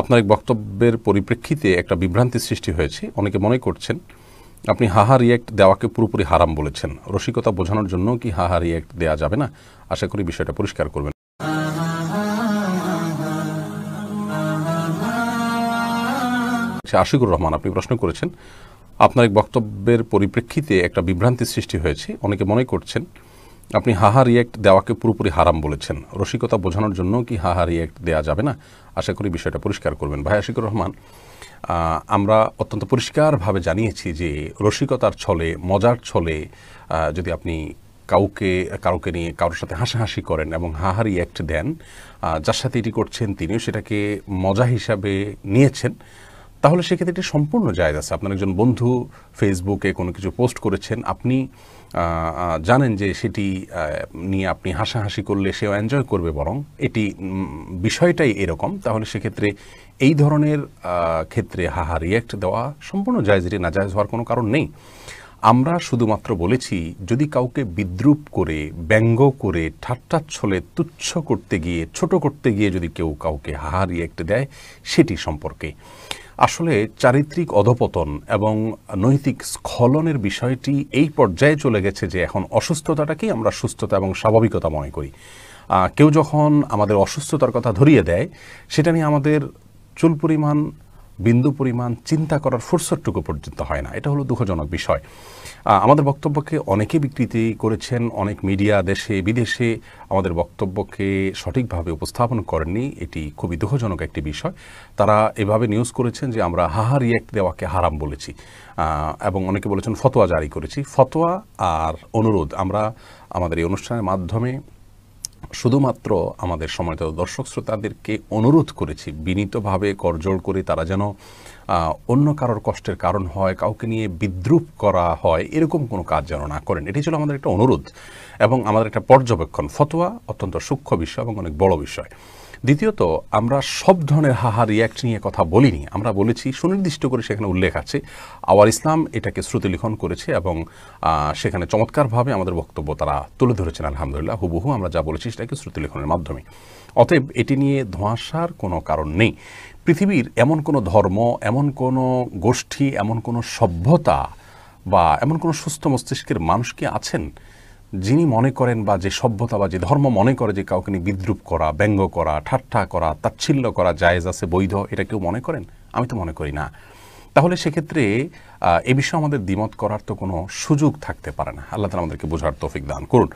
আপনার এক বক্তব্যের পরিপ্রেক্ষিতে একটা বিভ্রান্তি সৃষ্টি হয়েছে অনেকে মনে করছেন আপনি হাহা রিয়্যাক্ট দেওয়াকে পুরোপুরি হারাম বলেছেন রসিকতা বোঝানোর জন্য কি হাহা রিয়্যাক্ট দেওয়া যাবে না আশা করি বিষয়টা পরিষ্কার করবেন আচ্ছা, আশিকুর রহমান আপনি প্রশ্ন করেছেন আপনার এক বক্তব্যের পরিপ্রেক্ষিতে একটা বিভ্রান্তি সৃষ্টি হয়েছে অনেকে মনে করছেন আপনি হাহা রিয়েক্ট দেওয়াকে পুরোপুরি হারাম বলেছেন রসিকতা বোঝানোর জন্য কি হাহা রিয়েক্ট দেওয়া যাবে না আশা করি বিষয়টা পরিষ্কার করবেন ভাই আশিকুর রহমান আমরা অত্যন্ত পরিষ্কারভাবে জানিয়েছি যে রসিকতার ছলে মজার ছলে যদি আপনি কাউকে কাউকে নিয়ে কারোর সাথে হাসাহাসি করেন এবং হাহারি অ্যাক্ট দেন যার সাথে এটি করছেন তিনিও সেটাকে মজা হিসাবে নিয়েছেন তাহলে সেক্ষেত্রে এটি সম্পূর্ণ জায়গা আছে আপনার একজন বন্ধু ফেসবুকে কোনো কিছু পোস্ট করেছেন আপনি জানেন যে সেটি নিয়ে আপনি হাসাহাসি করলে সেও এনজয় করবে বরং এটি বিষয়টাই এরকম তাহলে সেক্ষেত্রে এই ধরনের ক্ষেত্রে হাহা রিয়াক্ট দেওয়া সম্পূর্ণ না যায় হওয়ার কোনো কারণ নেই আমরা শুধুমাত্র বলেছি যদি কাউকে বিদ্রুপ করে ব্যঙ্গ করে ঠাট্টা ছলে তুচ্ছ করতে গিয়ে ছোট করতে গিয়ে যদি কেউ কাউকে হাহা রিয়াক্ট দেয় সেটি সম্পর্কে আসলে চারিত্রিক অধপতন এবং নৈতিক স্খলনের বিষয়টি এই পর্যায়ে চলে গেছে যে এখন অসুস্থতাটাকেই আমরা সুস্থতা এবং স্বাভাবিকতা মনে করি কেউ যখন আমাদের অসুস্থতার কথা ধরিয়ে দেয় সেটা নিয়ে আমাদের চুল পরিমাণ বিন্দু পরিমাণ চিন্তা করার ফুরসটটুকু পর্যন্ত হয় না এটা হলো দুঃখজনক বিষয় আমাদের বক্তব্যকে অনেকে বিকৃতি করেছেন অনেক মিডিয়া দেশে বিদেশে আমাদের বক্তব্যকে সঠিকভাবে উপস্থাপন করেননি এটি খুবই দুঃখজনক একটি বিষয় তারা এভাবে নিউজ করেছেন যে আমরা হাহা রিয়াক্ট দেওয়াকে হারাম বলেছি এবং অনেকে বলেছেন ফতোয়া জারি করেছি ফতোয়া আর অনুরোধ আমরা আমাদের এই অনুষ্ঠানের মাধ্যমে শুধুমাত্র আমাদের সময়ত দর্শক শ্রোতাদেরকে অনুরোধ করেছি বিনীতভাবে করজোড় করে তারা যেন অন্য কারোর কষ্টের কারণ হয় কাউকে নিয়ে বিদ্রুপ করা হয় এরকম কোনো কাজ যেন না করেন এটি ছিল আমাদের একটা অনুরোধ এবং আমাদের একটা পর্যবেক্ষণ ফতোয়া অত্যন্ত সূক্ষ্ম বিষয় এবং অনেক বড় বিষয় দ্বিতীয়ত আমরা সব ধরনের হাহা রিয়াক্ট নিয়ে কথা বলিনি আমরা বলেছি সুনির্দিষ্ট করে সেখানে উল্লেখ আছে আওয়ার ইসলাম এটাকে শ্রুতিলিখন করেছে এবং সেখানে চমৎকারভাবে আমাদের বক্তব্য তারা তুলে ধরেছেন আলহামদুলিল্লাহ হুবহু আমরা যা বলেছি সেটাকে শ্রুতিলিখনের মাধ্যমে অতএব এটি নিয়ে ধোঁয়াশার কোনো কারণ নেই পৃথিবীর এমন কোনো ধর্ম এমন কোনো গোষ্ঠী এমন কোনো সভ্যতা বা এমন কোনো সুস্থ মস্তিষ্কের মানুষ কি আছেন যিনি মনে করেন বা যে সভ্যতা বা যে ধর্ম মনে করে যে কাউকে নিয়ে বিদ্রুপ করা ব্যঙ্গ করা ঠাট্টা করা তাচ্ছিল্য করা জায়েজ আছে বৈধ এটা কেউ মনে করেন আমি তো মনে করি না তাহলে সেক্ষেত্রে এ বিষয়ে আমাদের দ্বিমত করার তো কোনো সুযোগ থাকতে পারে না আল্লাহ তালা আমাদেরকে বোঝার তৌফিক দান করুন